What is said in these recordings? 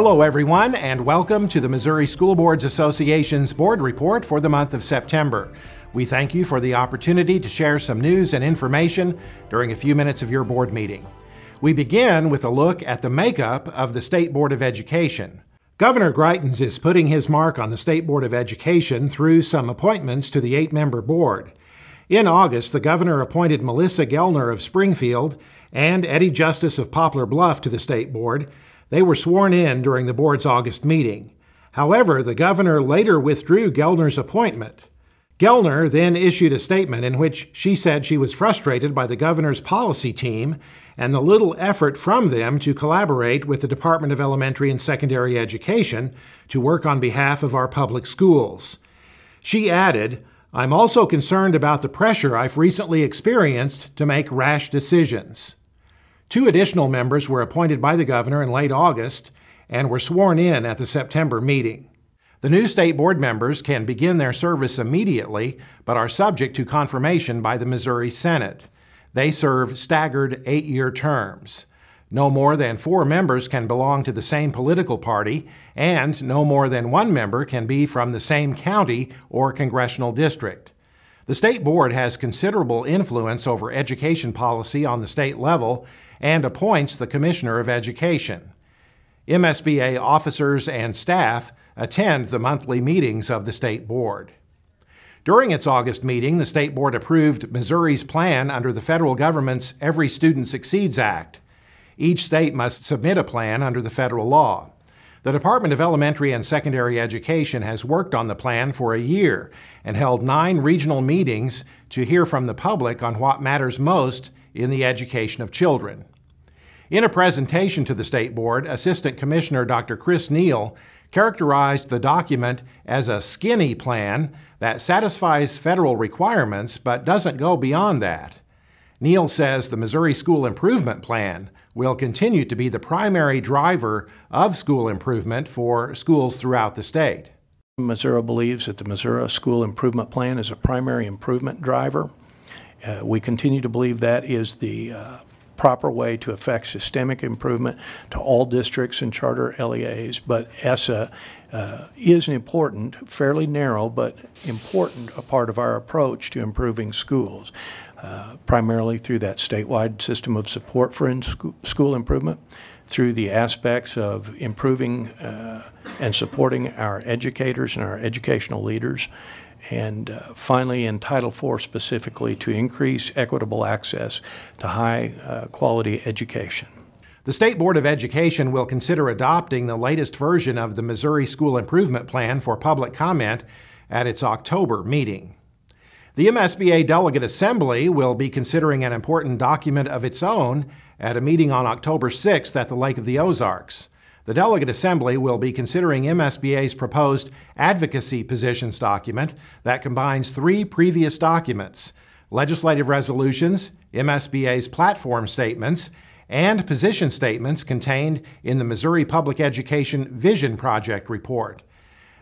Hello, everyone, and welcome to the Missouri School Boards Association's Board Report for the month of September. We thank you for the opportunity to share some news and information during a few minutes of your board meeting. We begin with a look at the makeup of the State Board of Education. Governor Greitens is putting his mark on the State Board of Education through some appointments to the eight member board. In August, the governor appointed Melissa Gelner of Springfield and Eddie Justice of Poplar Bluff to the state board, they were sworn in during the board's August meeting. However, the governor later withdrew Gellner's appointment. Gellner then issued a statement in which she said she was frustrated by the governor's policy team and the little effort from them to collaborate with the Department of Elementary and Secondary Education to work on behalf of our public schools. She added, I'm also concerned about the pressure I've recently experienced to make rash decisions. Two additional members were appointed by the governor in late August and were sworn in at the September meeting. The new state board members can begin their service immediately, but are subject to confirmation by the Missouri Senate. They serve staggered eight year terms. No more than four members can belong to the same political party, and no more than one member can be from the same county or congressional district. The state board has considerable influence over education policy on the state level and appoints the Commissioner of Education. MSBA officers and staff attend the monthly meetings of the state board. During its August meeting, the State Board approved Missouri's plan under the federal government's Every Student Succeeds Act. Each state must submit a plan under the federal law. The Department of Elementary and Secondary Education has worked on the plan for a year and held nine regional meetings to hear from the public on what matters most in the education of children. In a presentation to the State Board, Assistant Commissioner Dr. Chris Neal characterized the document as a skinny plan that satisfies federal requirements but doesn't go beyond that. Neal says the Missouri School Improvement Plan will continue to be the primary driver of school improvement for schools throughout the state. Missouri believes that the Missouri School Improvement Plan is a primary improvement driver. Uh, we continue to believe that is the uh, proper way to affect systemic improvement to all districts and charter LEAs. But ESSA uh, is an important, fairly narrow, but important a part of our approach to improving schools, uh, primarily through that statewide system of support for school improvement, through the aspects of improving uh, and supporting our educators and our educational leaders, and uh, finally in Title IV specifically to increase equitable access to high uh, quality education. The State Board of Education will consider adopting the latest version of the Missouri School Improvement Plan for public comment at its October meeting. The MSBA Delegate Assembly will be considering an important document of its own at a meeting on October 6th at the Lake of the Ozarks. The Delegate Assembly will be considering MSBA's proposed advocacy positions document that combines three previous documents legislative resolutions, MSBA's platform statements, and position statements contained in the Missouri Public Education Vision Project report.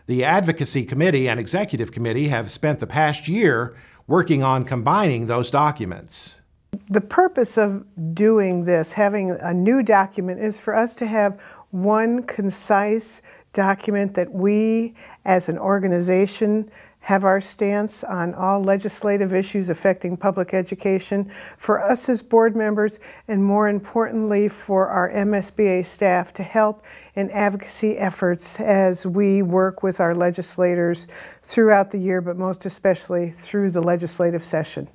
The Advocacy Committee and Executive Committee have spent the past year working on combining those documents. The purpose of doing this, having a new document, is for us to have one concise document that we as an organization have our stance on all legislative issues affecting public education for us as board members, and more importantly, for our MSBA staff to help in advocacy efforts as we work with our legislators throughout the year, but most especially through the legislative session.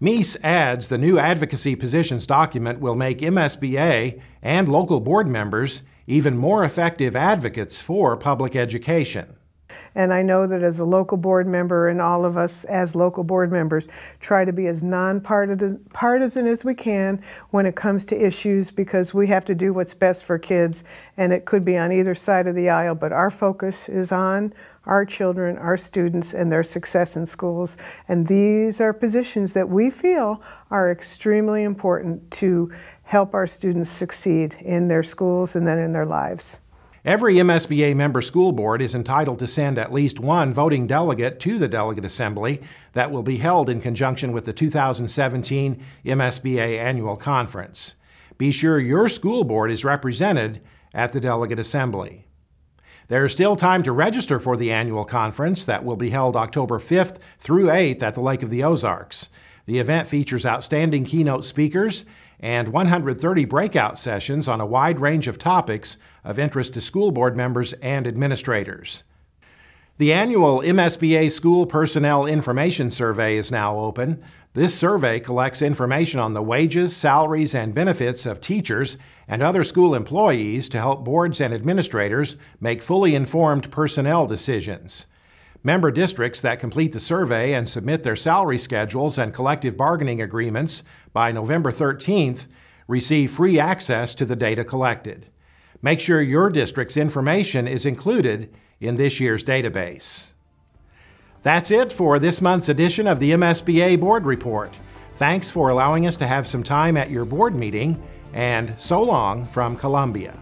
Meese adds the new advocacy positions document will make MSBA and local board members even more effective advocates for public education. And I know that as a local board member and all of us as local board members try to be as nonpartisan as we can when it comes to issues because we have to do what's best for kids and it could be on either side of the aisle, but our focus is on our children, our students, and their success in schools. And these are positions that we feel are extremely important to help our students succeed in their schools and then in their lives. Every MSBA member school board is entitled to send at least one voting delegate to the Delegate Assembly that will be held in conjunction with the 2017 MSBA Annual Conference. Be sure your school board is represented at the Delegate Assembly. There is still time to register for the annual conference that will be held October 5th through 8th at the Lake of the Ozarks. The event features outstanding keynote speakers and 130 breakout sessions on a wide range of topics of interest to school board members and administrators. The annual MSBA School Personnel Information Survey is now open. This survey collects information on the wages, salaries, and benefits of teachers and other school employees to help boards and administrators make fully informed personnel decisions. Member districts that complete the survey and submit their salary schedules and collective bargaining agreements by November 13th receive free access to the data collected. Make sure your district's information is included in this year's database. That's it for this month's edition of the MSBA Board Report. Thanks for allowing us to have some time at your board meeting, and so long from Columbia.